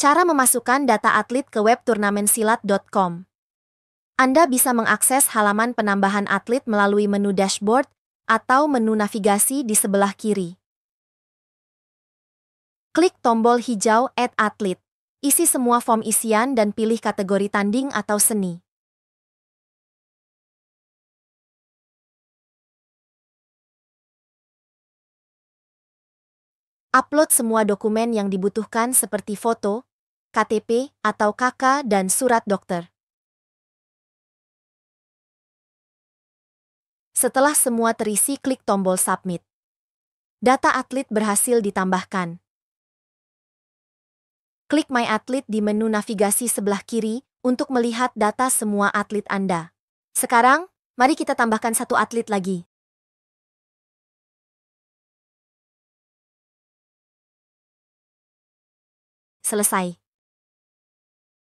Cara memasukkan data atlet ke web turnamensilat.com. Anda bisa mengakses halaman penambahan atlet melalui menu dashboard atau menu navigasi di sebelah kiri. Klik tombol hijau Add Atlet. Isi semua form isian dan pilih kategori tanding atau seni. Upload semua dokumen yang dibutuhkan seperti foto, KTP, atau KK dan surat dokter. Setelah semua terisi, klik tombol submit. Data atlet berhasil ditambahkan. Klik My Atlet di menu navigasi sebelah kiri untuk melihat data semua atlet Anda. Sekarang, mari kita tambahkan satu atlet lagi. Selesai.